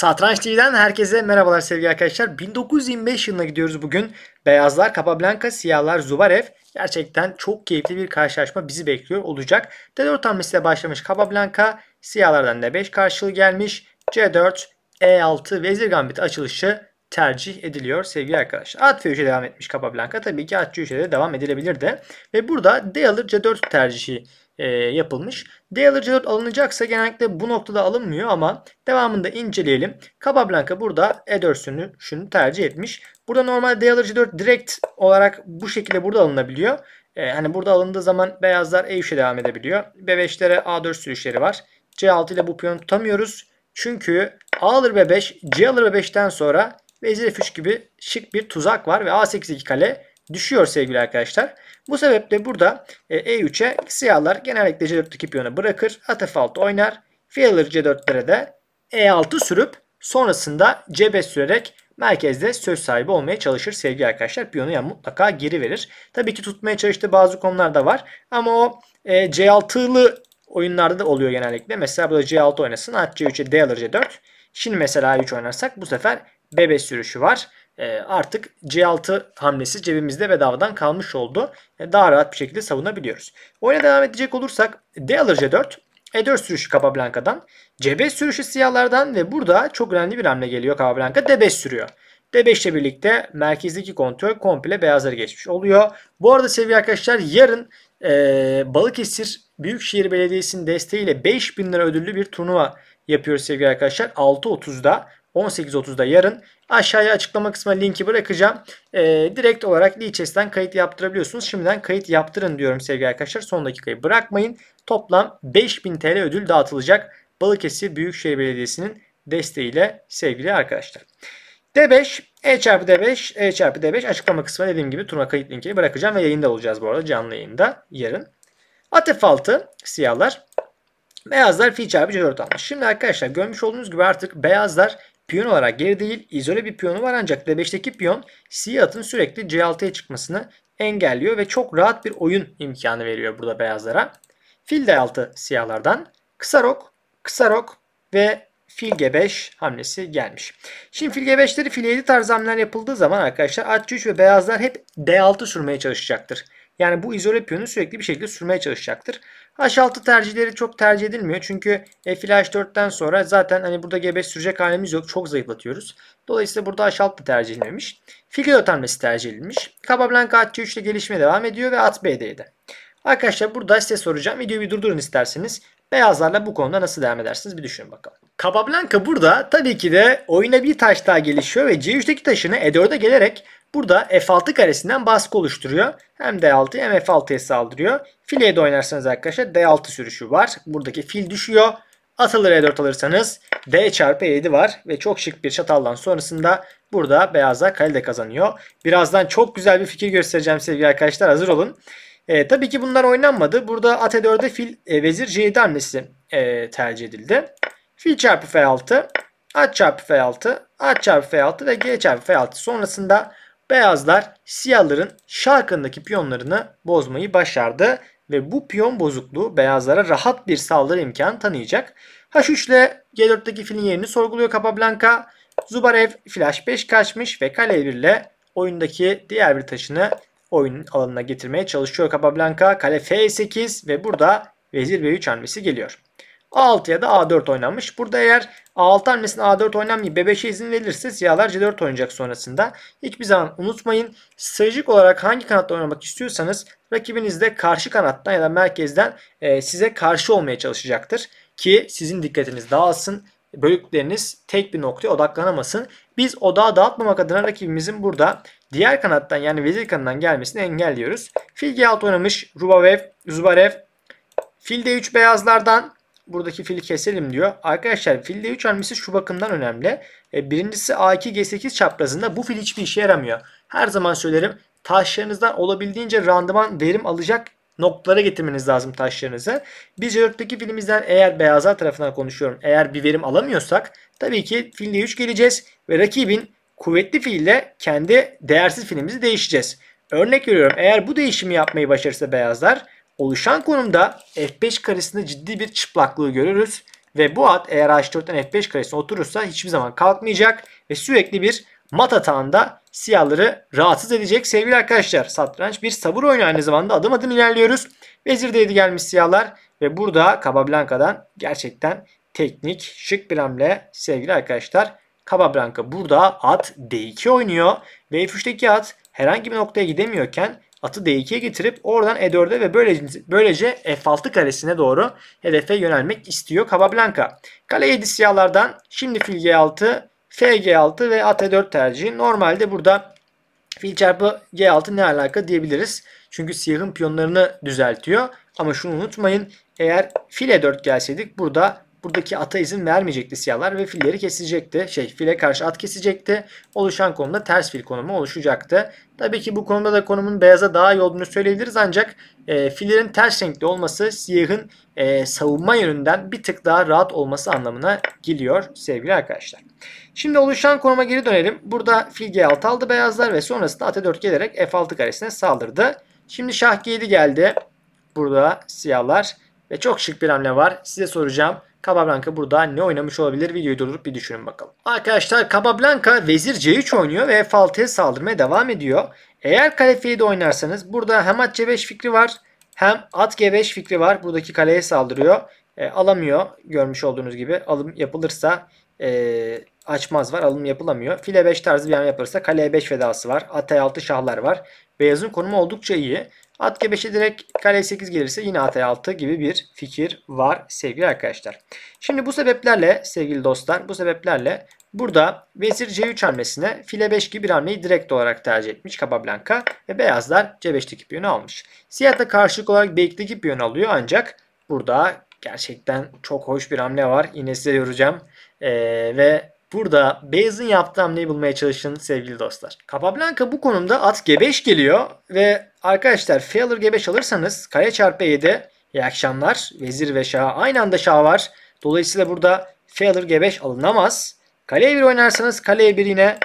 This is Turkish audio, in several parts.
Satranç TV'den herkese merhabalar sevgili arkadaşlar. 1925 yılına gidiyoruz bugün. Beyazlar Capablanca, siyahlar Zubarev. Gerçekten çok keyifli bir karşılaşma bizi bekliyor olacak. D4 hamlesiyle başlamış Capablanca. Siyahlardan D5 karşılığı gelmiş. C4, E6 vezir gambit açılışı tercih ediliyor sevgili arkadaşlar. At f devam etmiş Capablanca. Tabii ki at c de devam edilebilir de. Ve burada D alır C4 tercihi e, yapılmış. D alıcılar alınacaksa genellikle bu noktada alınmıyor ama devamında inceleyelim. Casablanca burada E4'sünü şunu tercih etmiş. Burada normal D alıcı 4 direkt olarak bu şekilde burada alınabiliyor. E, hani burada alındığı zaman beyazlar E3'e devam edebiliyor. B5'lere A4 sürüşleri var. C6 ile bu piyonu tutamıyoruz. Çünkü A alır B5, C alır B5'ten sonra Vezir F3 gibi şık bir tuzak var ve A8 2 kale düşüyor sevgili arkadaşlar. Bu sebeple burada E3'e e siyahlar genellikle C4'teki piyonu bırakır. At F6 oynar. Fiyaları C4'lere de E6 sürüp sonrasında C5 sürerek merkezde söz sahibi olmaya çalışır sevgili arkadaşlar. Piyonu yani mutlaka geri verir. Tabii ki tutmaya çalıştığı bazı konular da var. Ama o e, C6'lı oyunlarda da oluyor genellikle. Mesela burada C6 oynasın. At C3'e D alır C4. Şimdi mesela A3 oynarsak bu sefer B5 sürüşü var. Ee, artık C6 hamlesi cebimizde bedavadan kalmış oldu. Ee, daha rahat bir şekilde savunabiliyoruz. Oyuna devam edecek olursak D alır C4. E4 sürüşü Capablanca'dan. C5 sürüşü siyahlardan ve burada çok önemli bir hamle geliyor. Capablanca D5 sürüyor. D5 ile birlikte merkezdeki kontrol komple beyazlara geçmiş oluyor. Bu arada sevgili arkadaşlar yarın e, Balıkesir Büyükşehir Belediyesi'nin desteğiyle 5000 lira ödüllü bir turnuva yapıyoruz sevgili arkadaşlar. 6.30'da 18.30'da yarın Aşağıya açıklama kısmına linki bırakacağım. E, direkt olarak Lichess'ten kayıt yaptırabiliyorsunuz. Şimdiden kayıt yaptırın diyorum sevgili arkadaşlar. Son dakikayı bırakmayın. Toplam 5000 TL ödül dağıtılacak. Balıkesir Büyükşehir Belediyesi'nin desteğiyle sevgili arkadaşlar. D5, E çarpı D5, E çarpı D5 açıklama kısmına dediğim gibi turma kayıt linkini bırakacağım ve yayında olacağız bu arada canlı yayında yarın. At F6 siyahlar. Beyazlar fil çarpı C4 almış. Şimdi arkadaşlar görmüş olduğunuz gibi artık beyazlar piyon olarak geri değil izole bir piyonu var ancak D5'teki piyon siyahın sürekli C6'ya e çıkmasını engelliyor ve çok rahat bir oyun imkanı veriyor burada beyazlara. Fil D6 siyahlardan kısa rok, kısa rok ve fil G5 hamlesi gelmiş. Şimdi fil G5'leri fil 7 tarzı hamleler yapıldığı zaman arkadaşlar at 3 ve beyazlar hep D6 sürmeye çalışacaktır. Yani bu izole piyonu sürekli bir şekilde sürmeye çalışacaktır. H6 tercihleri çok tercih edilmiyor. Çünkü fil H4'ten sonra zaten hani burada G5 sürecek halimiz yok. Çok zayıflatıyoruz. Dolayısıyla burada H6 da tercih edilmemiş. Fil atanması tercih edilmiş. Capablanca at C3 ile gelişme devam ediyor ve at B7'de. Arkadaşlar burada size soracağım. Videoyu bir durdurun isterseniz. Beyazlarla bu konuda nasıl devam edersiniz bir düşünün bakalım. Capablanca burada tabii ki de oyuna bir taş daha gelişiyor ve C3'teki taşını E4'e gelerek Burada F6 karesinden baskı oluşturuyor. Hem D6 hem F6'ya saldırıyor. Fileye de oynarsanız arkadaşlar D6 sürüşü var. Buradaki fil düşüyor. Atılır E4 alırsanız D çarpı E7 var. Ve çok şık bir çataldan sonrasında burada beyazlar kale de kazanıyor. Birazdan çok güzel bir fikir göstereceğim sevgili arkadaşlar. Hazır olun. E, tabii ki bunlar oynanmadı. Burada at E4'e fil e, vezir C7 hamlesi e, tercih edildi. Fil çarpı F6, at çarpı F6, at çarpı F6 ve G çarpı F6. Sonrasında beyazlar siyahların şarkındaki piyonlarını bozmayı başardı ve bu piyon bozukluğu beyazlara rahat bir saldırı imkanı tanıyacak. H3 ile G4'teki filin yerini sorguluyor Capablanca. Zubarev flash 5 kaçmış ve kale 1 ile oyundaki diğer bir taşını oyun alanına getirmeye çalışıyor Capablanca. Kale F8 ve burada vezir B3 hamlesi geliyor. A6 ya da A4 oynanmış. Burada eğer A6 hamlesine A4 oynanmayıp B5'e izin verilirse siyahlar C4 oynayacak sonrasında. Hiçbir zaman unutmayın. Stratejik olarak hangi kanatta oynamak istiyorsanız rakibiniz de karşı kanattan ya da merkezden e, size karşı olmaya çalışacaktır. Ki sizin dikkatiniz dağılsın. Bölükleriniz tek bir noktaya odaklanamasın. Biz odağı dağıtmamak adına rakibimizin burada diğer kanattan yani vezir kanından gelmesini engelliyoruz. Fil G6 oynamış Rubavev, Zubarev. Fil D3 beyazlardan buradaki fili keselim diyor. Arkadaşlar filde 3 hamlesi şu bakımdan önemli. E, birincisi A2G8 çaprazında bu fil hiçbir işe yaramıyor. Her zaman söylerim taşlarınızdan olabildiğince randıman verim alacak noktalara getirmeniz lazım taşlarınızı. Biz C4'teki filimizden eğer beyazlar tarafından konuşuyorum. Eğer bir verim alamıyorsak tabii ki filde 3 geleceğiz ve rakibin kuvvetli fiille kendi değersiz filimizi değişeceğiz. Örnek veriyorum eğer bu değişimi yapmayı başarırsa beyazlar Oluşan konumda F5 karesinde ciddi bir çıplaklığı görürüz. Ve bu at eğer H4'ten F5 karesine oturursa hiçbir zaman kalkmayacak ve sürekli bir mat atağında siyahları rahatsız edecek. Sevgili arkadaşlar satranç bir sabır oyunu aynı zamanda adım adım ilerliyoruz. Vezir de gelmiş siyahlar ve burada Capablanca'dan gerçekten teknik şık bir hamle sevgili arkadaşlar. Capablanca burada at D2 oynuyor ve F3'teki at herhangi bir noktaya gidemiyorken atı D2'ye getirip oradan E4'e ve böylece, böylece F6 karesine doğru hedefe yönelmek istiyor Capablanca. Kale 7 siyahlardan şimdi fil G6, fg 6 ve at E4 tercihi. Normalde burada fil çarpı G6 ne alaka diyebiliriz. Çünkü siyahın piyonlarını düzeltiyor. Ama şunu unutmayın eğer fil E4 gelseydik burada buradaki ata izin vermeyecekti siyahlar ve filleri kesecekti. Şey file karşı at kesecekti. Oluşan konumda ters fil konumu oluşacaktı. Tabii ki bu konuda da konumun beyaza daha iyi olduğunu söyleyebiliriz ancak e, fillerin ters renkli olması siyahın e, savunma yönünden bir tık daha rahat olması anlamına geliyor sevgili arkadaşlar. Şimdi oluşan konuma geri dönelim. Burada fil G6 aldı beyazlar ve sonrasında at 4 gelerek F6 karesine saldırdı. Şimdi şah G7 geldi. Burada siyahlar ve çok şık bir hamle var. Size soracağım. Capablanca burada ne oynamış olabilir? Videoyu durdurup bir düşünün bakalım. Arkadaşlar Capablanca vezir c3 oynuyor ve f6'ya saldırmaya devam ediyor. Eğer kale de oynarsanız burada hem at c5 fikri var hem at g5 fikri var. Buradaki kaleye saldırıyor. E, alamıyor görmüş olduğunuz gibi. Alım yapılırsa e, açmaz var. Alım yapılamıyor. File 5 tarzı bir hamle yaparsa kaleye 5 vedası var. At 6 e şahlar var. Beyazın konumu oldukça iyi. At G5'e direkt kale 8 gelirse yine at 6 gibi bir fikir var sevgili arkadaşlar. Şimdi bu sebeplerle sevgili dostlar bu sebeplerle burada vezir C3 hamlesine file 5 gibi bir hamleyi direkt olarak tercih etmiş Capablanca ve beyazlar C5'teki piyonu almış. Siyah da karşılık olarak B2'deki piyonu alıyor ancak burada gerçekten çok hoş bir hamle var. Yine size yoracağım. Ee, ve Burada Beyaz'ın yaptığı hamleyi bulmaya çalışın sevgili dostlar. Capablanca bu konumda at G5 geliyor ve Arkadaşlar f alır G5 alırsanız kare çarpı E7 iyi akşamlar. Vezir ve şah aynı anda şah var. Dolayısıyla burada f alır G5 alınamaz. Kale 1 oynarsanız kale 1 yine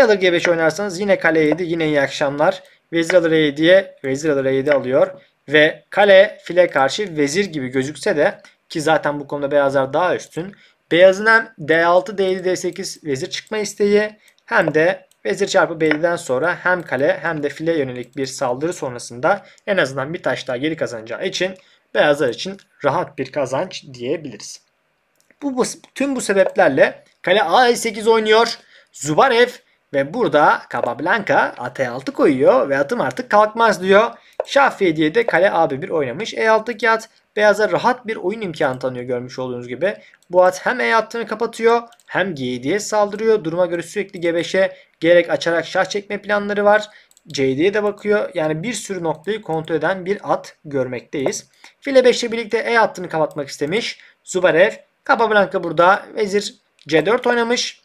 alır G5 oynarsanız yine kale 7 yine iyi akşamlar. Vezir alır E7'ye vezir alır E7 alıyor. Ve kale file karşı vezir gibi gözükse de ki zaten bu konuda beyazlar daha üstün. Beyazın hem D6, D7, D8 vezir çıkma isteği hem de Vezir çarpı B'den sonra hem kale hem de file yönelik bir saldırı sonrasında en azından bir taş daha geri kazanacağı için beyazlar için rahat bir kazanç diyebiliriz. Bu, bu tüm bu sebeplerle kale A8 oynuyor. Zubarev ve burada Capablanca ate 6 koyuyor ve atım artık kalkmaz diyor. Şah F7'ye de kale AB1 oynamış. e 6 yat. beyaza rahat bir oyun imkanı tanıyor görmüş olduğunuz gibi. Bu at hem E hattını kapatıyor hem G7'ye saldırıyor. Duruma göre sürekli G5'e gerek açarak şah çekme planları var. C7'ye de bakıyor. Yani bir sürü noktayı kontrol eden bir at görmekteyiz. File 5 birlikte E hattını kapatmak istemiş. Zubarev. Capablanca burada vezir C4 oynamış.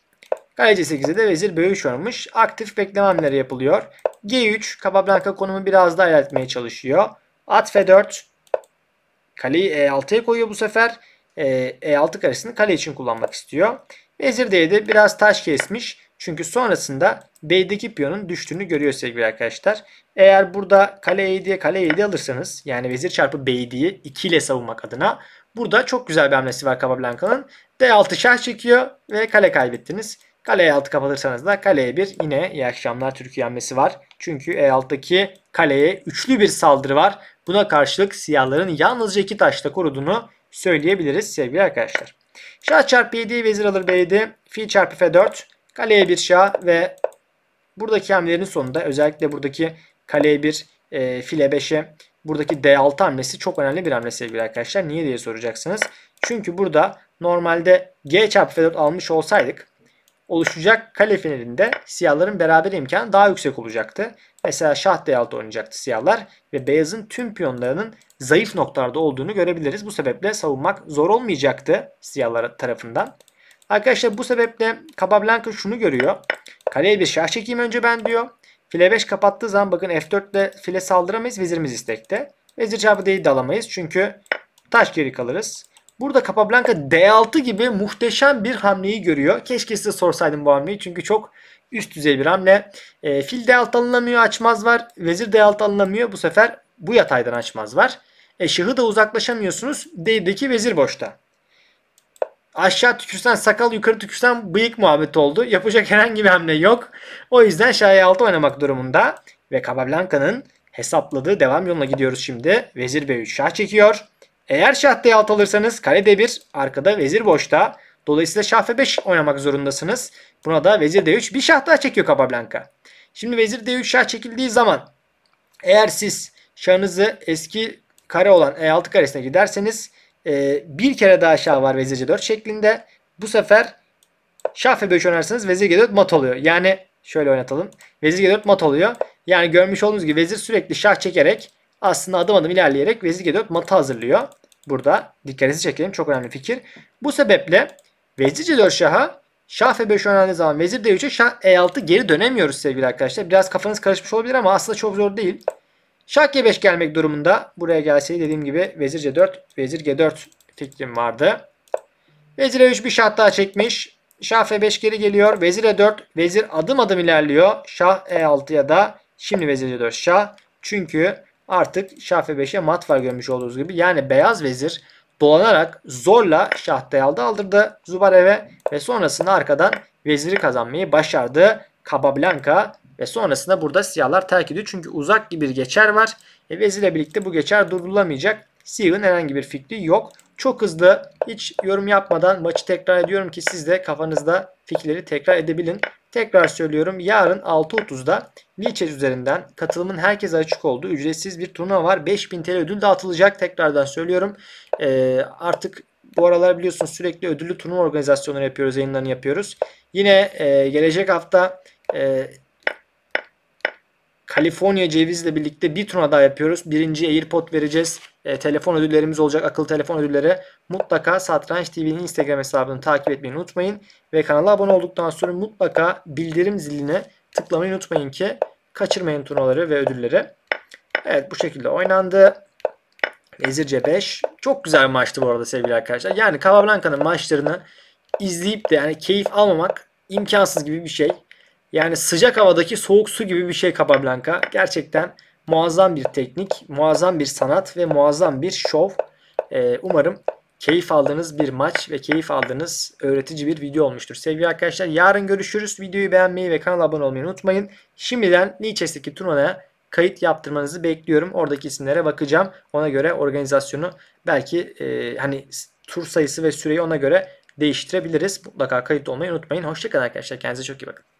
Kale C8'de de vezir B3 varmış. Aktif beklememleri yapılıyor. G3 Capablanca konumu biraz daha ilerletmeye çalışıyor. At F4 Kaleyi E6'ya koyuyor bu sefer. E, 6 e karesini kale için kullanmak istiyor. Vezir D'de biraz taş kesmiş. Çünkü sonrasında B'deki piyonun düştüğünü görüyor sevgili arkadaşlar. Eğer burada kale E7'ye kale E7 alırsanız yani vezir çarpı b 2 ile savunmak adına burada çok güzel bir hamlesi var Capablanca'nın. D6 şah çekiyor ve kale kaybettiniz. Kaleye E6 kapatırsanız da kaleye 1 yine iyi akşamlar Türkiye yenmesi var. Çünkü E6'daki kaleye üçlü bir saldırı var. Buna karşılık siyahların yalnızca iki taşla koruduğunu söyleyebiliriz sevgili arkadaşlar. Şah çarpı 7, vezir alır B7, fil çarpı F4, kaleye 1 şah ve buradaki hamlelerin sonunda özellikle buradaki kaleye 1, e, file 5'e buradaki D6 hamlesi çok önemli bir hamle sevgili arkadaşlar. Niye diye soracaksınız. Çünkü burada normalde G çarpı F4 almış olsaydık oluşacak kale finalinde siyahların beraber imkanı daha yüksek olacaktı. Mesela şah d6 oynayacaktı siyahlar ve beyazın tüm piyonlarının zayıf noktalarda olduğunu görebiliriz. Bu sebeple savunmak zor olmayacaktı siyahlar tarafından. Arkadaşlar bu sebeple Capablanca şunu görüyor. Kaleye bir şah çekeyim önce ben diyor. File 5 kapattığı zaman bakın F4 ile file saldıramayız. Vezirimiz istekte. Vezir çarpı D'yi de alamayız. Çünkü taş geri kalırız. Burada Capablanca D6 gibi muhteşem bir hamleyi görüyor. Keşke size sorsaydım bu hamleyi çünkü çok üst düzey bir hamle. E, fil D6 alınamıyor açmaz var. Vezir D6 alınamıyor. Bu sefer bu yataydan açmaz var. E, şahı da uzaklaşamıyorsunuz. D'deki vezir boşta. Aşağı tükürsen sakal yukarı tükürsen bıyık muhabbeti oldu. Yapacak herhangi bir hamle yok. O yüzden şah E6 oynamak durumunda. Ve Capablanca'nın hesapladığı devam yoluna gidiyoruz şimdi. Vezir B3 şah çekiyor. Eğer şah d6 alırsanız kale d1 arkada vezir boşta. Dolayısıyla şah f5 oynamak zorundasınız. Buna da vezir d3 bir şah daha çekiyor Capablanca. Şimdi vezir d3 şah çekildiği zaman eğer siz şahınızı eski kare olan e6 karesine giderseniz e, bir kere daha şah var vezir c4 şeklinde. Bu sefer şah f5 oynarsanız vezir g4 mat oluyor. Yani şöyle oynatalım. Vezir g4 mat oluyor. Yani görmüş olduğunuz gibi vezir sürekli şah çekerek aslında adım adım ilerleyerek vezir g4 matı hazırlıyor. Burada dikkatinizi çekelim. Çok önemli fikir. Bu sebeple vezir c4 şaha şah f5 oynandığı zaman vezir d3'e şah e6 geri dönemiyoruz sevgili arkadaşlar. Biraz kafanız karışmış olabilir ama aslında çok zor değil. Şah g5 gelmek durumunda buraya gelseydi dediğim gibi vezir c4 vezir g4 fikrim vardı. Vezir e3 bir şah daha çekmiş. Şah f5 geri geliyor. Vezir e4 vezir adım adım ilerliyor. Şah e6 ya da şimdi vezir e4 şah. Çünkü Artık şah ve 5'e mat var görmüş olduğunuz gibi. Yani beyaz vezir dolanarak zorla şah d6 aldırdı Zubarev'e ve sonrasında arkadan veziri kazanmayı başardı. Kabablanka ve sonrasında burada siyahlar terk ediyor. Çünkü uzak gibi bir geçer var. E, vezirle birlikte bu geçer durdurulamayacak. Siyah'ın herhangi bir fikri yok. Çok hızlı hiç yorum yapmadan maçı tekrar ediyorum ki siz de kafanızda fikirleri tekrar edebilin. Tekrar söylüyorum yarın 6.30'da Lichess üzerinden katılımın herkese açık olduğu ücretsiz bir turnuva var. 5000 TL ödül dağıtılacak. Tekrardan söylüyorum. Ee, artık bu aralar biliyorsunuz sürekli ödüllü turnuva organizasyonları yapıyoruz, yayınlarını yapıyoruz. Yine e, gelecek hafta e, Kaliforniya cevizle birlikte bir turna daha yapıyoruz. Birinci AirPod vereceğiz. E, telefon ödüllerimiz olacak. Akıllı telefon ödülleri. Mutlaka Satranç TV'nin Instagram hesabını takip etmeyi unutmayın. Ve kanala abone olduktan sonra mutlaka bildirim ziline tıklamayı unutmayın ki kaçırmayın turnaları ve ödülleri. Evet bu şekilde oynandı. Vezir 5 Çok güzel bir maçtı bu arada sevgili arkadaşlar. Yani Kavablanka'nın maçlarını izleyip de yani keyif almamak imkansız gibi bir şey. Yani sıcak havadaki soğuk su gibi bir şey Capablanca. Gerçekten muazzam bir teknik, muazzam bir sanat ve muazzam bir şov. Ee, umarım keyif aldığınız bir maç ve keyif aldığınız öğretici bir video olmuştur. Sevgili arkadaşlar yarın görüşürüz. Videoyu beğenmeyi ve kanala abone olmayı unutmayın. Şimdiden Niçes'teki turnuvaya kayıt yaptırmanızı bekliyorum. Oradaki isimlere bakacağım. Ona göre organizasyonu belki e, hani tur sayısı ve süreyi ona göre değiştirebiliriz. Mutlaka kayıt olmayı unutmayın. Hoşçakalın arkadaşlar. Kendinize çok iyi bakın.